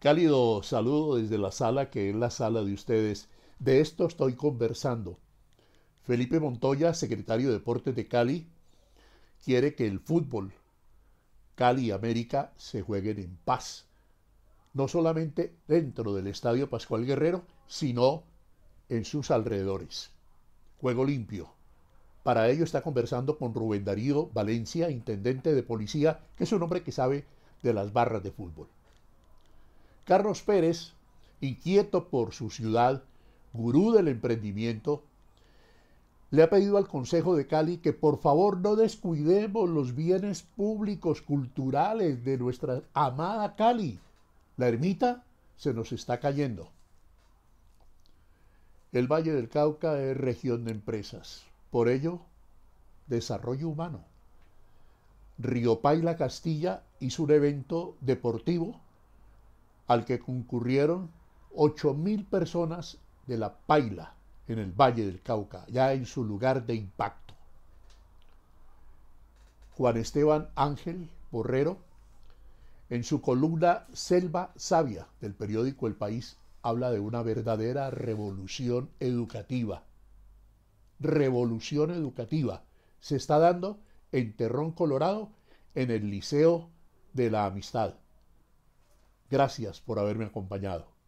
Cálido saludo desde la sala que es la sala de ustedes. De esto estoy conversando. Felipe Montoya, secretario de Deportes de Cali, quiere que el fútbol Cali América se jueguen en paz, no solamente dentro del Estadio Pascual Guerrero, sino en sus alrededores. Juego limpio. Para ello está conversando con Rubén Darío Valencia, intendente de policía, que es un hombre que sabe de las barras de fútbol. Carlos Pérez, inquieto por su ciudad, gurú del emprendimiento, le ha pedido al Consejo de Cali que por favor no descuidemos los bienes públicos culturales de nuestra amada Cali. La ermita se nos está cayendo. El Valle del Cauca es región de empresas. Por ello, desarrollo humano. Río Paila Castilla hizo un evento deportivo al que concurrieron 8.000 personas de la Paila en el Valle del Cauca, ya en su lugar de impacto. Juan Esteban Ángel Borrero, en su columna Selva Sabia del periódico El País, habla de una verdadera revolución educativa. Revolución educativa se está dando en Terrón Colorado, en el Liceo de la Amistad. Gracias por haberme acompañado.